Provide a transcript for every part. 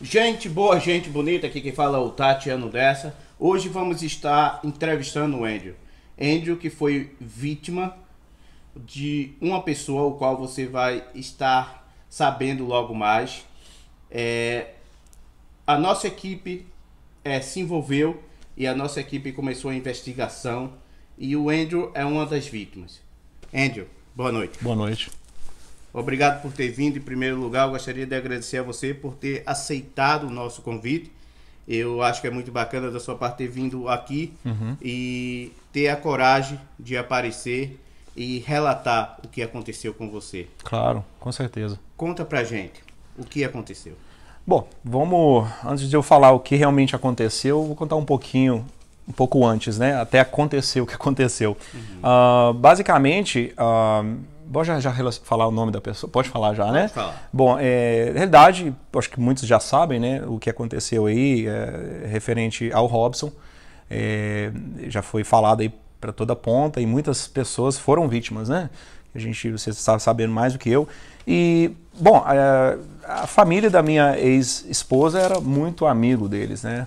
Gente boa, gente bonita, aqui quem fala é o Tatiano Dessa. Hoje vamos estar entrevistando o Andrew. Andrew que foi vítima de uma pessoa, o qual você vai estar sabendo logo mais. É... A nossa equipe é, se envolveu e a nossa equipe começou a investigação e o Andrew é uma das vítimas. Andrew, boa noite. Boa noite. Obrigado por ter vindo. Em primeiro lugar, eu gostaria de agradecer a você por ter aceitado o nosso convite. Eu acho que é muito bacana da sua parte ter vindo aqui uhum. e ter a coragem de aparecer e relatar o que aconteceu com você. Claro, com certeza. Conta pra gente o que aconteceu. Bom, vamos antes de eu falar o que realmente aconteceu, vou contar um pouquinho, um pouco antes, né? Até aconteceu o que aconteceu. Uhum. Uh, basicamente, uh, Pode já, já falar o nome da pessoa? Pode falar já, né? falar. Bom, é, na realidade, acho que muitos já sabem né, o que aconteceu aí é, referente ao Robson. É, já foi falado aí para toda ponta e muitas pessoas foram vítimas, né? A gente, você está sabendo mais do que eu. E, bom, a, é, a família da minha ex-esposa era muito amigo deles, né?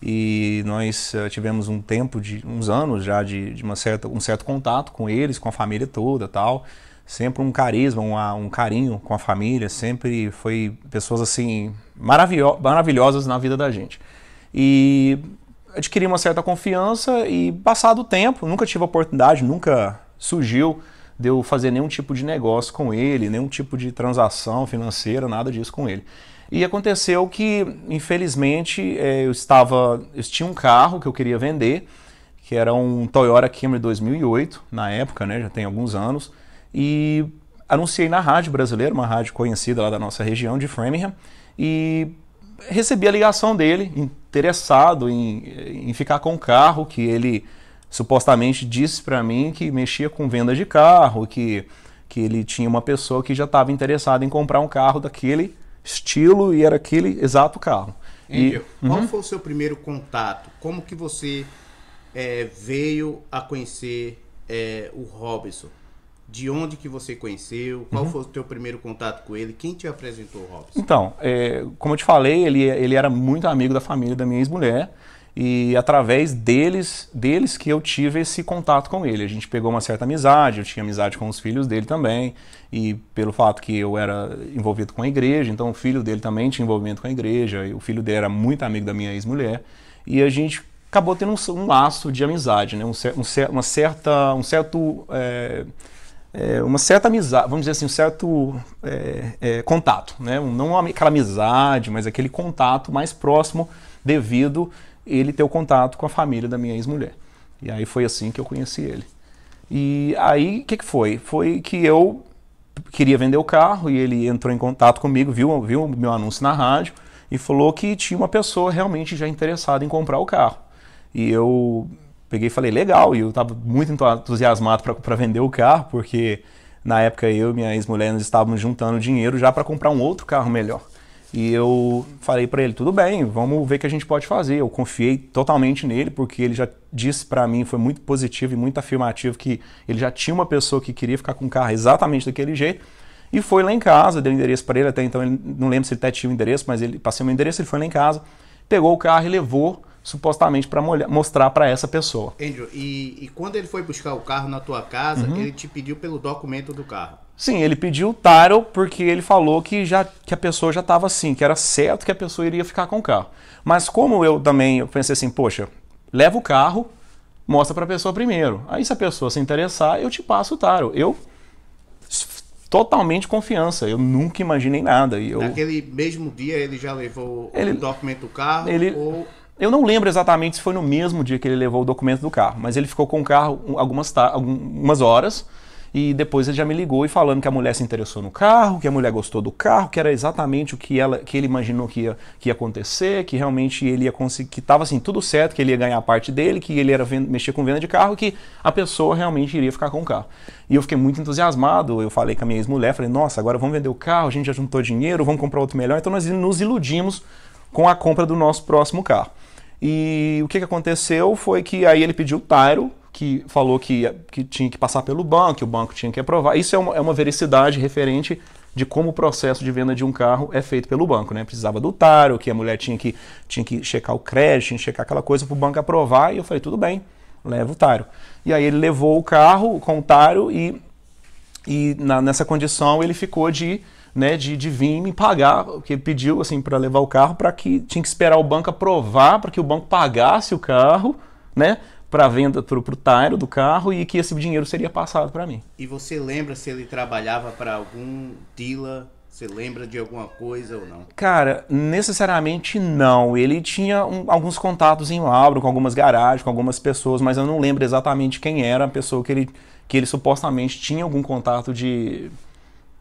E nós é, tivemos um tempo de uns anos já de, de uma certa, um certo contato com eles, com a família toda, tal sempre um carisma, um um carinho com a família, sempre foi pessoas assim maravilhosas na vida da gente. E adquiri uma certa confiança e passado o tempo, nunca tive a oportunidade, nunca surgiu de eu fazer nenhum tipo de negócio com ele, nenhum tipo de transação financeira, nada disso com ele. E aconteceu que, infelizmente, é, eu estava, eu tinha um carro que eu queria vender, que era um Toyota Camry 2008 na época, né, já tem alguns anos. E anunciei na rádio brasileira, uma rádio conhecida lá da nossa região, de Framingham, e recebi a ligação dele, interessado em, em ficar com o carro, que ele supostamente disse para mim que mexia com venda de carro, que, que ele tinha uma pessoa que já estava interessada em comprar um carro daquele estilo e era aquele exato carro. Entendi. E, uhum. Qual foi o seu primeiro contato? Como que você é, veio a conhecer é, o Robinson? de onde que você conheceu, qual uhum. foi o teu primeiro contato com ele, quem te apresentou o Robson? Então, é, como eu te falei, ele, ele era muito amigo da família da minha ex-mulher e através deles, deles que eu tive esse contato com ele. A gente pegou uma certa amizade, eu tinha amizade com os filhos dele também, e pelo fato que eu era envolvido com a igreja, então o filho dele também tinha envolvimento com a igreja, o filho dele era muito amigo da minha ex-mulher, e a gente acabou tendo um, um laço de amizade, né? um, cer, um cer uma certa, um certo... É, é, uma certa amizade, vamos dizer assim, um certo é, é contato, né? não aquela amizade, mas aquele contato mais próximo devido ele ter o contato com a família da minha ex-mulher. E aí foi assim que eu conheci ele. E aí, o que, que foi? Foi que eu queria vender o carro e ele entrou em contato comigo, viu, viu meu anúncio na rádio e falou que tinha uma pessoa realmente já interessada em comprar o carro. E eu peguei e falei, legal, e eu estava muito entusiasmado para vender o carro, porque na época eu e minha ex-mulher nós estávamos juntando dinheiro já para comprar um outro carro melhor. E eu falei para ele, tudo bem, vamos ver o que a gente pode fazer. Eu confiei totalmente nele, porque ele já disse para mim, foi muito positivo e muito afirmativo, que ele já tinha uma pessoa que queria ficar com o carro exatamente daquele jeito. E foi lá em casa, deu endereço para ele, até então ele, não lembro se ele até tinha o endereço, mas ele passei o meu endereço, ele foi lá em casa, pegou o carro e levou supostamente para mostrar para essa pessoa. Andrew, e, e, quando ele foi buscar o carro na tua casa, uhum. ele te pediu pelo documento do carro? Sim, ele pediu o title porque ele falou que já que a pessoa já estava assim, que era certo que a pessoa iria ficar com o carro. Mas como eu também eu pensei assim, poxa, leva o carro, mostra para a pessoa primeiro. Aí se a pessoa se interessar, eu te passo o title. Eu totalmente confiança. Eu nunca imaginei nada. E eu... Naquele mesmo dia ele já levou ele... o documento do carro ele... ou eu não lembro exatamente se foi no mesmo dia que ele levou o documento do carro, mas ele ficou com o carro algumas, algumas horas e depois ele já me ligou e falando que a mulher se interessou no carro, que a mulher gostou do carro, que era exatamente o que, ela, que ele imaginou que ia, que ia acontecer, que realmente ele ia conseguir, que estava assim tudo certo, que ele ia ganhar a parte dele, que ele era mexer com venda de carro, que a pessoa realmente iria ficar com o carro. E eu fiquei muito entusiasmado, eu falei com a minha ex-mulher, falei, nossa, agora vamos vender o carro, a gente já juntou dinheiro, vamos comprar outro melhor, então nós nos iludimos com a compra do nosso próximo carro. E o que, que aconteceu foi que aí ele pediu o Tyro, que falou que, que tinha que passar pelo banco, que o banco tinha que aprovar. Isso é uma, é uma vericidade referente de como o processo de venda de um carro é feito pelo banco, né? Precisava do taro, que a mulher tinha que, tinha que checar o crédito, tinha que checar aquela coisa para o banco aprovar, e eu falei, tudo bem, leva o taro. E aí ele levou o carro com o taro e, e na, nessa condição ele ficou de né, de, de vir me pagar, porque pediu assim para levar o carro para que tinha que esperar o banco aprovar para que o banco pagasse o carro, né, para venda para o Tairo do carro e que esse dinheiro seria passado para mim. E você lembra se ele trabalhava para algum dealer? Você lembra de alguma coisa ou não? Cara, necessariamente não. Ele tinha um, alguns contatos em Lauro, com algumas garagens, com algumas pessoas, mas eu não lembro exatamente quem era a pessoa que ele, que ele supostamente tinha algum contato de,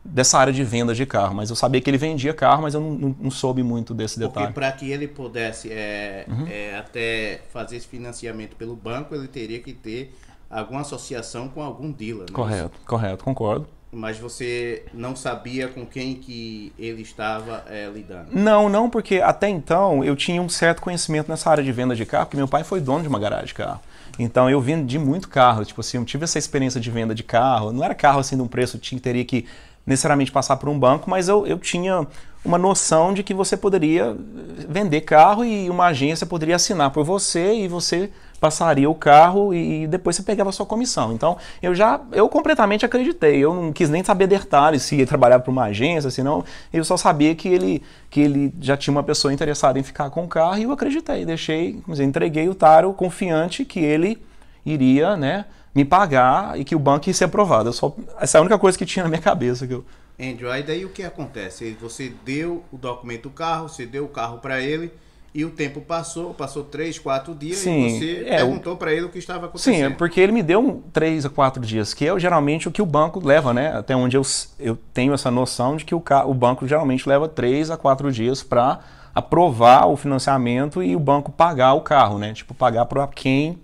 dessa área de vendas de carro, mas eu sabia que ele vendia carro, mas eu não, não, soube muito desse detalhe. Porque para que ele pudesse é, uhum. é, até fazer esse financiamento pelo banco, ele teria que ter alguma associação com algum dealer. É correto, correto, concordo. Mas você não sabia com quem que ele estava é, lidando? Não, não, porque até então eu tinha um certo conhecimento nessa área de venda de carro, porque meu pai foi dono de uma garagem de carro. Então eu vendi muito carro, tipo assim, eu tive essa experiência de venda de carro. Não era carro assim de um preço, tinha, teria que necessariamente passar por um banco, mas eu, eu tinha uma noção de que você poderia eh, vender carro e uma agência poderia assinar por você e você passaria o carro e, e depois você pegava a sua comissão. Então, eu já, eu completamente acreditei. Eu não quis nem saber detalhes se ia trabalhar para uma agência, senão eu só sabia que ele, que ele já tinha uma pessoa interessada em ficar com o carro e eu acreditei, deixei, dizer, entreguei o Taro confiante que ele iria, né, me pagar e que o banco ia ser aprovado. Eu só, essa é a única coisa que tinha na minha cabeça. Que eu... Andrew, aí daí o que acontece? Você deu o documento do carro, você deu o carro para ele e o tempo passou, passou três, quatro dias Sim, e você é, perguntou para ele o que estava é acontecendo. Sim, porque ele me deu três a quatro dias, que é geralmente o que o banco leva, né? Até onde eu, eu tenho essa noção de que o, o banco geralmente leva três a quatro dias para aprovar o financiamento e o banco pagar o carro, né? Tipo, pagar para quem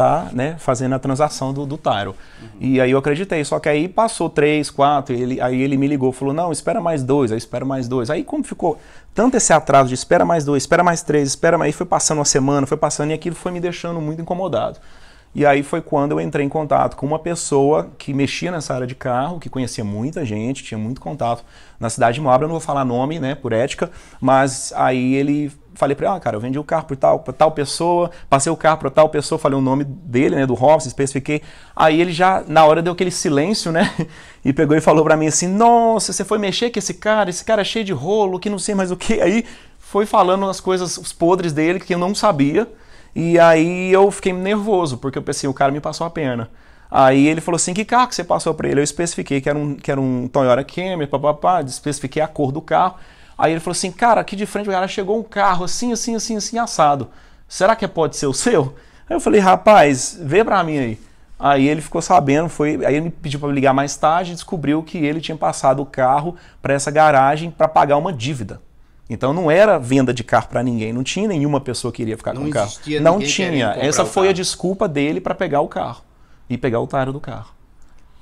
tá né, fazendo a transação do, do Tyro. Uhum. E aí eu acreditei, só que aí passou três, quatro, ele, aí ele me ligou, falou, não, espera mais dois, aí espera mais dois. Aí como ficou tanto esse atraso de espera mais dois, espera mais três, espera mais... Aí foi passando uma semana, foi passando, e aquilo foi me deixando muito incomodado. E aí foi quando eu entrei em contato com uma pessoa que mexia nessa área de carro, que conhecia muita gente, tinha muito contato na cidade de Moabra, não vou falar nome, né, por ética, mas aí ele falei para ele, ah, cara, eu vendi o carro para tal, pra tal pessoa, passei o carro para tal pessoa, falei o nome dele, né, do Robson, especifiquei. Aí ele já na hora deu aquele silêncio, né? E pegou e falou para mim assim: "Nossa, você foi mexer com esse cara, esse cara é cheio de rolo, que não sei mais o que". Aí foi falando as coisas, os podres dele que eu não sabia. E aí eu fiquei nervoso, porque eu pensei, o cara me passou a perna. Aí ele falou assim: que carro que você passou para ele? Eu especifiquei que era um, que era um Toyota Camry, papapá, especifiquei a cor do carro. Aí ele falou assim: cara, aqui de frente o cara chegou um carro assim, assim, assim, assim, assado. Será que pode ser o seu? Aí eu falei: rapaz, vê para mim aí. Aí ele ficou sabendo, foi, aí ele me pediu para ligar mais tarde e descobriu que ele tinha passado o carro para essa garagem para pagar uma dívida. Então não era venda de carro para ninguém, não tinha nenhuma pessoa que queria ficar não com o carro. Não tinha. Essa foi a desculpa dele para pegar o carro e pegar o otário do carro.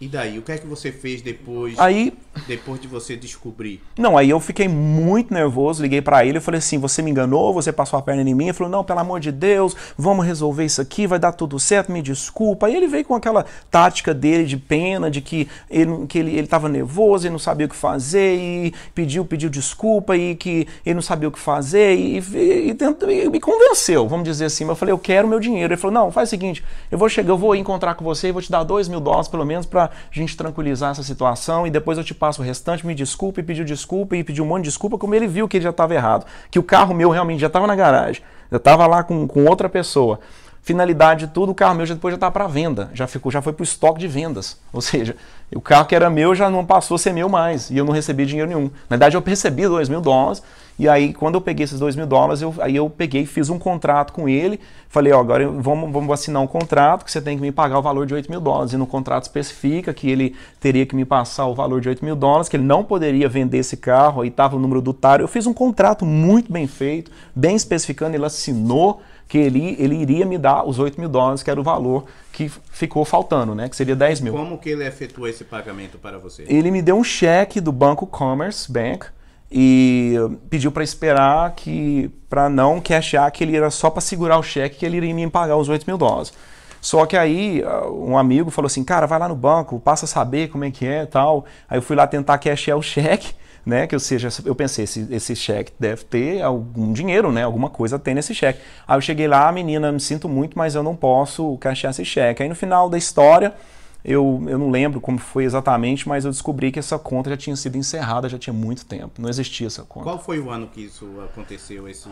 E daí, o que é que você fez depois? Aí, depois de você descobrir. Não, aí eu fiquei muito nervoso, liguei para ele, eu falei assim: "Você me enganou, você passou a perna em mim". Ele falou: "Não, pelo amor de Deus, vamos resolver isso aqui, vai dar tudo certo, me desculpa". Aí ele veio com aquela tática dele de pena, de que ele que ele ele tava nervoso e não sabia o que fazer e pediu pediu desculpa e que ele não sabia o que fazer e, e, e, tentou, e me convenceu, vamos dizer assim. eu falei: "Eu quero meu dinheiro". Ele falou: "Não, faz o seguinte, eu vou chegar, eu vou encontrar com você e vou te dar dois mil dólares pelo menos para a gente tranquilizar essa situação e depois eu te passo o restante, me desculpe, pediu desculpa e pediu um monte de desculpa, como ele viu que ele já estava errado, que o carro meu realmente já estava na garagem, já estava lá com, com outra pessoa finalidade de tudo, o carro meu já depois já está para venda, já ficou, já foi para o estoque de vendas. Ou seja, o carro que era meu já não passou a ser meu mais e eu não recebi dinheiro nenhum. Na verdade, eu recebi 2 mil dólares e aí, quando eu peguei esses 2 mil dólares, eu, aí eu peguei, fiz um contrato com ele, falei, ó, agora vamos, vamos assinar um contrato que você tem que me pagar o valor de 8 mil dólares. E no contrato especifica que ele teria que me passar o valor de 8 mil dólares, que ele não poderia vender esse carro, aí estava o número do TAR. Eu fiz um contrato muito bem feito, bem especificando, ele assinou que ele, ele iria me dar os 8 mil dólares, que era o valor que ficou faltando, né? Que seria 10 mil. Como que ele efetuou esse pagamento para você? Ele me deu um cheque do Banco Commerce Bank, e pediu para esperar que para não cashar que ele era só para segurar o cheque que ele iria me pagar os 8 mil dólares. Só que aí uh, um amigo falou assim, cara, vai lá no banco, passa a saber como é que é tal. Aí eu fui lá tentar cashar o cheque, né? Que ou seja, eu pensei, esse, esse cheque deve ter algum dinheiro, né? Alguma coisa tem nesse cheque. Aí eu cheguei lá, menina, me sinto muito, mas eu não posso cashar esse cheque. Aí no final da história, eu, eu não lembro como foi exatamente, mas eu descobri que essa conta já tinha sido encerrada, já tinha muito tempo. Não existia essa conta. Qual foi o ano que isso aconteceu? Esse,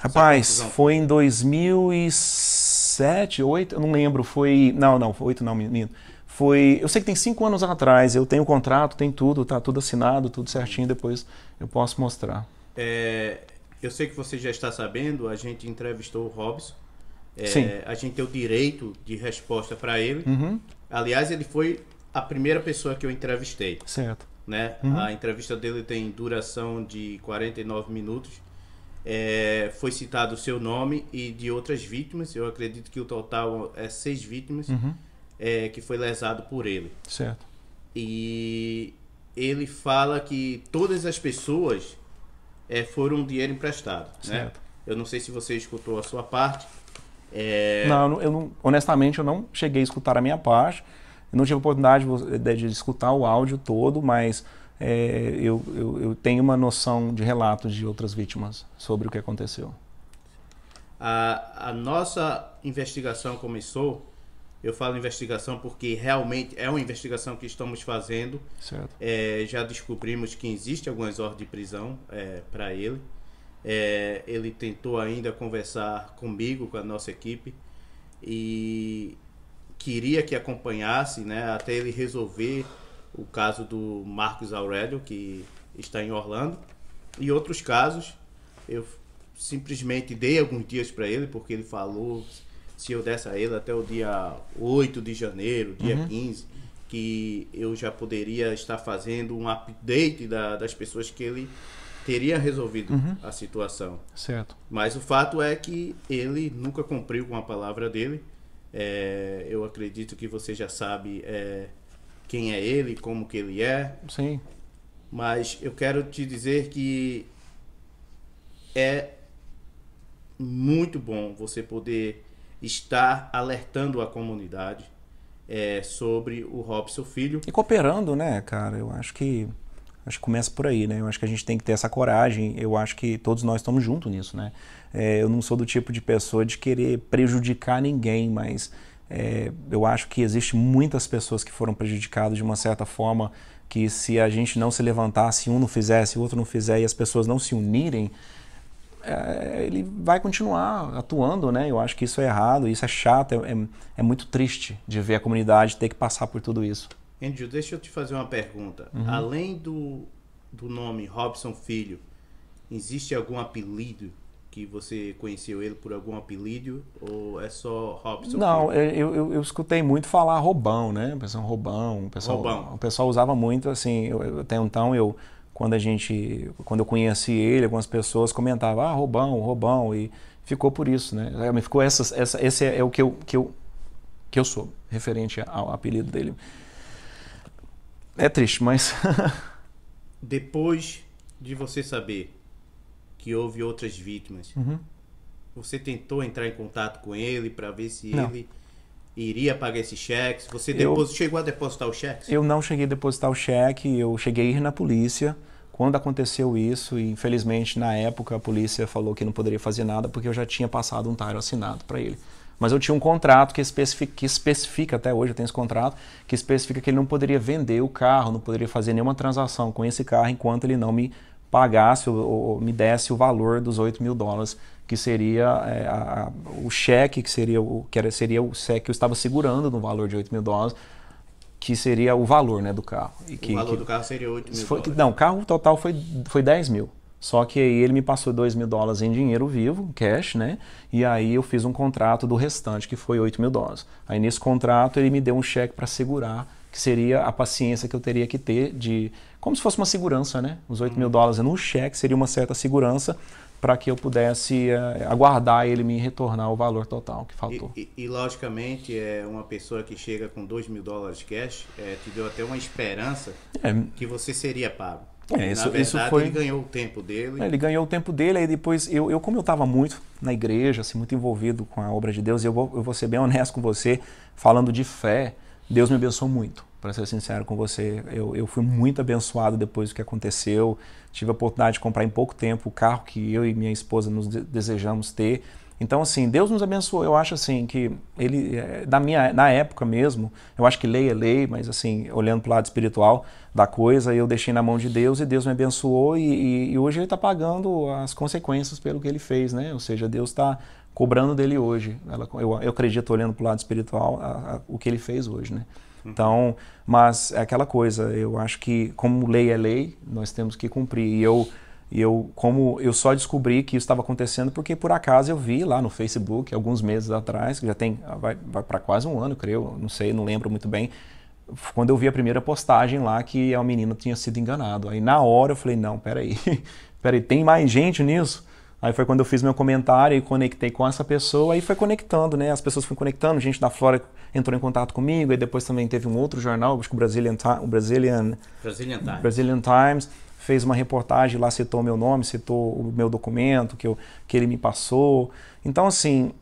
Rapaz, foi em 2007, 8, eu não lembro. Foi. Não, não, foi 8 não, menino. Foi. Eu sei que tem cinco anos atrás, eu tenho o contrato, tem tudo, tá tudo assinado, tudo certinho, depois eu posso mostrar. É, eu sei que você já está sabendo, a gente entrevistou o Robson. É, a gente tem o direito de resposta para ele. Uhum. Aliás, ele foi a primeira pessoa que eu entrevistei. Certo. Né? Uhum. A entrevista dele tem duração de 49 minutos. É, foi citado o seu nome e de outras vítimas. Eu acredito que o total é seis vítimas uhum. é, que foi lesado por ele. Certo. E ele fala que todas as pessoas é, foram dinheiro emprestado. Né? Certo. Né? Eu não sei se você escutou a sua parte, é... Não, eu honestamente, eu não cheguei a escutar a minha parte. Eu não tive a oportunidade de, de escutar o áudio todo, mas é, eu, eu, eu, tenho uma noção de relatos de outras vítimas sobre o que aconteceu. A, a nossa investigação começou. Eu falo investigação porque realmente é uma investigação que estamos fazendo. É, já descobrimos que existe algumas ordens de prisão é, para ele. É, ele tentou ainda conversar comigo, com a nossa equipe, e queria que acompanhasse né, até ele resolver o caso do Marcos Aurélio, que está em Orlando, e outros casos. Eu simplesmente dei alguns dias para ele, porque ele falou se eu desse a ele até o dia 8 de janeiro, dia uhum. 15, que eu já poderia estar fazendo um update da, das pessoas que ele teria resolvido uhum. a situação. Certo. Mas o fato é que ele nunca cumpriu com a palavra dele. É, eu acredito que você já sabe é, quem é ele, como que ele é. Sim. Mas eu quero te dizer que é muito bom você poder estar alertando a comunidade é, sobre o Robson Filho. E cooperando, né, cara? Eu acho que Acho que começa por aí, né? Eu acho que a gente tem que ter essa coragem. Eu acho que todos nós estamos juntos nisso, né? É, eu não sou do tipo de pessoa de querer prejudicar ninguém, mas é, eu acho que existe muitas pessoas que foram prejudicadas de uma certa forma que se a gente não se levantasse, um não fizesse, o outro não fizer e as pessoas não se unirem, é, ele vai continuar atuando, né? Eu acho que isso é errado, isso é chato, é, é, é muito triste de ver a comunidade ter que passar por tudo isso. Andrew, deixa eu te fazer uma pergunta. Uhum. Além do, do nome Robson Filho, existe algum apelido que você conheceu ele por algum apelido ou é só Robson? Não, eu, eu, eu, escutei muito falar Robão, né? O pessoal Robão, o pessoal, Robão. O pessoal usava muito assim. Eu, até então eu quando a gente quando eu conheci ele, algumas pessoas comentavam ah Robão, Robão e ficou por isso, né? É, ficou essa essa, esse é, é o que eu que eu que eu sou referente ao apelido dele. É triste, mas. Depois de você saber que houve outras vítimas, uhum. você tentou entrar em contato com ele para ver se não. ele iria pagar esses cheques? Você depois eu, chegou a depositar os cheques? Eu não cheguei a depositar o cheque, eu cheguei a ir na polícia. Quando aconteceu isso, e infelizmente na época a polícia falou que não poderia fazer nada porque eu já tinha passado um taro assinado para ele. Mas eu tinha um contrato que especifica, que especifica, até hoje eu tenho esse contrato, que especifica que ele não poderia vender o carro, não poderia fazer nenhuma transação com esse carro enquanto ele não me pagasse ou, ou me desse o valor dos 8 mil dólares, que seria é, a, o cheque, que seria o que era, seria o cheque que eu estava segurando no valor de 8 mil dólares, que seria o valor né, do carro. E que, o valor que, do carro seria 8 mil foi, dólares. Não, o carro total foi, foi 10 mil. Só que aí ele me passou 2 mil dólares em dinheiro vivo, cash, né? E aí eu fiz um contrato do restante, que foi 8 mil dólares. Aí nesse contrato ele me deu um cheque para segurar, que seria a paciência que eu teria que ter de. Como se fosse uma segurança, né? Os 8 mil dólares no cheque seria uma certa segurança para que eu pudesse uh, aguardar ele me retornar o valor total que faltou. E, e, e logicamente, é uma pessoa que chega com 2 mil dólares cash é, te deu até uma esperança é, que você seria pago. É, isso, verdade, isso foi. Ele ganhou o tempo dele. É, ele ganhou o tempo dele, aí depois, eu, eu como eu estava muito na igreja, assim, muito envolvido com a obra de Deus, eu vou, eu vou ser bem honesto com você, falando de fé, Deus me abençoou muito, para ser sincero com você. Eu, eu fui muito abençoado depois do que aconteceu, tive a oportunidade de comprar em pouco tempo o carro que eu e minha esposa nos desejamos ter então, assim, Deus nos abençoou. Eu acho, assim, que ele, é, na, minha, na época mesmo, eu acho que lei é lei, mas, assim, olhando para o lado espiritual da coisa, eu deixei na mão de Deus e Deus me abençoou. E, e, e hoje ele está pagando as consequências pelo que ele fez, né? Ou seja, Deus está cobrando dele hoje. Ela, eu, eu acredito, olhando para o lado espiritual, a, a, o que ele fez hoje, né? Uhum. Então, mas é aquela coisa, eu acho que como lei é lei, nós temos que cumprir. E eu e eu, como eu só descobri que isso estava acontecendo porque por acaso eu vi lá no Facebook alguns meses atrás, que já tem ah, vai, vai para quase um ano, creio, não sei, não lembro muito bem, quando eu vi a primeira postagem lá que a menina tinha sido enganado. Aí na hora eu falei, não, peraí, peraí, tem mais gente nisso? Aí foi quando eu fiz meu comentário e conectei com essa pessoa, aí foi conectando, né? As pessoas foram conectando, gente da Flórida entrou em contato comigo, e depois também teve um outro jornal, acho que o Brazilian, o Brazilian, Brazilian Times. Brazilian Times fez uma reportagem lá, citou meu nome, citou o meu documento que, eu, que ele me passou. Então, assim,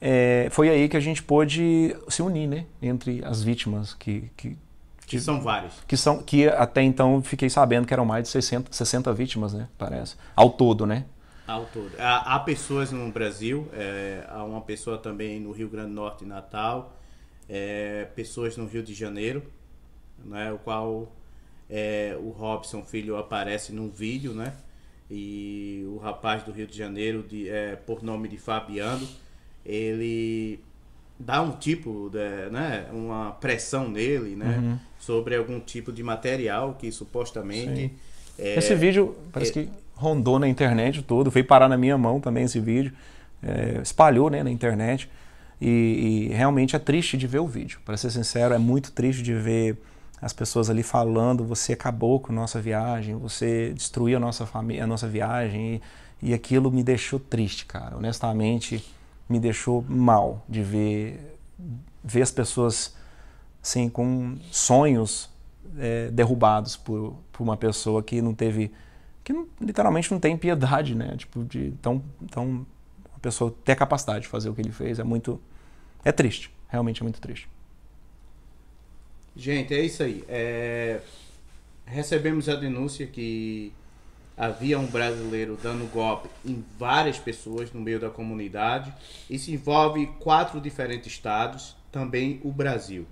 é, foi aí que a gente pôde se unir, né? Entre as vítimas que, que que são vários. Que são que até então fiquei sabendo que eram mais de 60, 60 vítimas, né? Parece. Ao todo, né? Ao todo. Há, há pessoas no Brasil, é, há uma pessoa também no Rio Grande do Norte, Natal, é, pessoas no Rio de Janeiro, né? O qual é, o Robson Filho aparece num vídeo, né? E o rapaz do Rio de Janeiro, de, é, por nome de Fabiano, ele dá um tipo, de, né, uma pressão nele, né, uhum. sobre algum tipo de material que supostamente. É, esse vídeo parece é que rondou na internet todo, veio parar na minha mão também esse vídeo, é, espalhou né, na internet. E, e realmente é triste de ver o vídeo. Para ser sincero, é muito triste de ver as pessoas ali falando, você acabou com a nossa viagem, você destruiu a nossa, a nossa viagem, e, e aquilo me deixou triste, cara. Honestamente, me deixou mal de ver, ver as pessoas assim, com sonhos é, derrubados por, por uma pessoa que não teve, que não, literalmente não tem piedade, né? Tipo, de tão, tão, a pessoa ter capacidade de fazer o que ele fez é muito, é triste, realmente é muito triste. Gente, é isso aí. É... Recebemos a denúncia que havia um brasileiro dando golpe em várias pessoas no meio da comunidade. Isso envolve quatro diferentes estados, também o Brasil.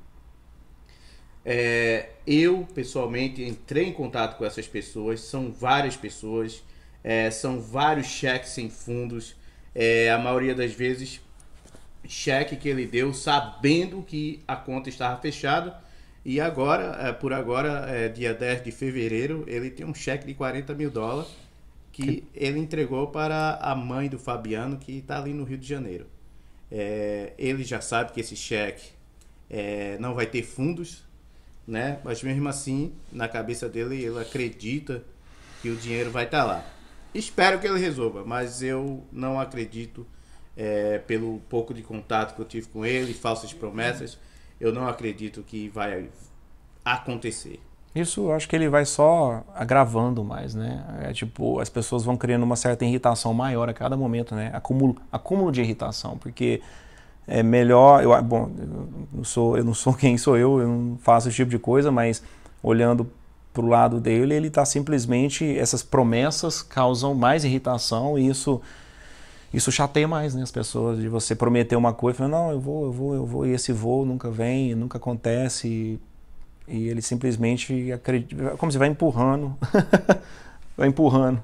É, eu, pessoalmente, entrei em contato com essas pessoas, são várias pessoas, é, são vários cheques sem fundos, é, a maioria das vezes cheque que ele deu sabendo que a conta estava fechada e agora, é, por agora, é, dia 10 de fevereiro, ele tem um cheque de 40 mil dólares que ele entregou para a mãe do Fabiano, que está ali no Rio de Janeiro. É, ele já sabe que esse cheque é, não vai ter fundos, né? mas mesmo assim, na cabeça dele, ele acredita que o dinheiro vai estar tá lá. Espero que ele resolva, mas eu não acredito, é, pelo pouco de contato que eu tive com ele, falsas promessas eu não acredito que vai acontecer. Isso acho que ele vai só agravando mais, né? É, tipo, as pessoas vão criando uma certa irritação maior a cada momento, né? Acúmulo, acúmulo de irritação, porque é melhor. Eu, ah, bom, eu não, sou, eu não sou quem sou eu, eu não faço esse tipo de coisa, mas olhando para o lado dele, ele está simplesmente. Essas promessas causam mais irritação e isso isso chateia mais né, as pessoas, de você prometer uma coisa e falar, não, eu vou, eu vou, eu vou, e esse voo nunca vem, nunca acontece, e, e ele simplesmente acredita, é como se vai empurrando, vai empurrando.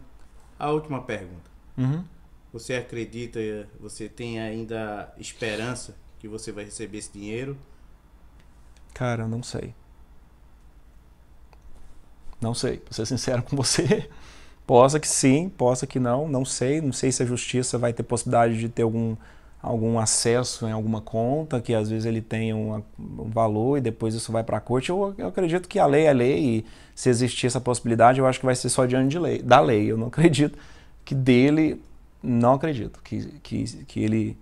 A última pergunta. Uhum. Você acredita, você tem ainda esperança que você vai receber esse dinheiro? Cara, não sei. Não sei, pra ser sincero com você. Possa que sim, possa que não, não sei. Não sei se a justiça vai ter possibilidade de ter algum, algum acesso em alguma conta, que às vezes ele tem um, um valor e depois isso vai para a corte. Eu, eu, acredito que a lei é lei e se existir essa possibilidade, eu acho que vai ser só diante de lei, da lei. Eu não acredito que dele, não acredito que, que, que ele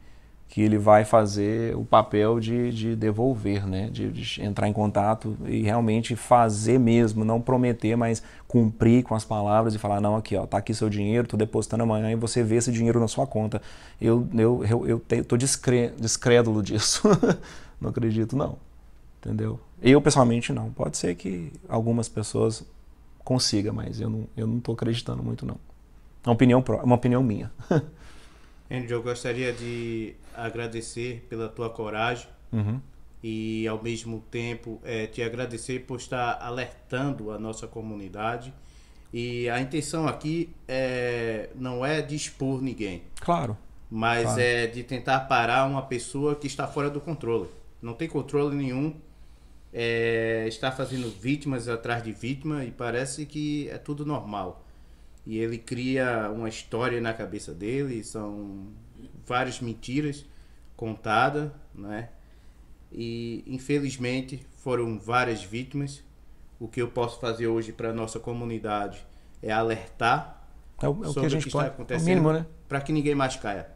que ele vai fazer o papel de, de devolver, né? De, de, entrar em contato e realmente fazer mesmo, não prometer, mas cumprir com as palavras e falar, não, aqui, ó, tá aqui seu dinheiro, tô depositando amanhã e você vê esse dinheiro na sua conta. Eu, eu, eu, eu te, tô discre, disso. não acredito, não. Entendeu? Eu, pessoalmente, não. Pode ser que algumas pessoas consiga, mas eu não, eu não tô acreditando muito, não. É uma opinião, uma opinião minha. Andrew, eu gostaria de agradecer pela tua coragem uhum. e, ao mesmo tempo, é, te agradecer por estar alertando a nossa comunidade. E a intenção aqui é, não é dispor ninguém. Claro. Mas claro. é de tentar parar uma pessoa que está fora do controle. Não tem controle nenhum. É, está fazendo vítimas atrás de vítima e parece que é tudo normal e ele cria uma história na cabeça dele, são várias mentiras contadas, né? E infelizmente foram várias vítimas. O que eu posso fazer hoje para nossa comunidade é alertar é o, é o sobre que a gente é o que pode, está acontecendo, né? para que ninguém mais caia,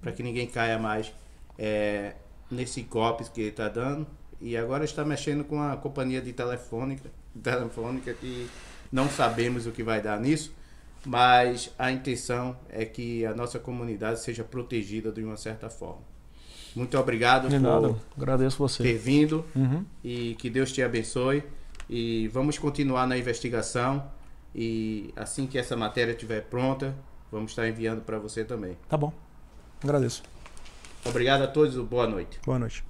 para que ninguém caia mais é, nesse golpe que ele está dando. E agora está mexendo com a companhia de telefônica, telefônica que não sabemos o que vai dar nisso, mas a intenção é que a nossa comunidade seja protegida de uma certa forma. Muito obrigado de por nada. Agradeço você. ter vindo uhum. e que Deus te abençoe. E vamos continuar na investigação e assim que essa matéria estiver pronta, vamos estar enviando para você também. Tá bom. Agradeço. Obrigado a todos, boa noite. Boa noite.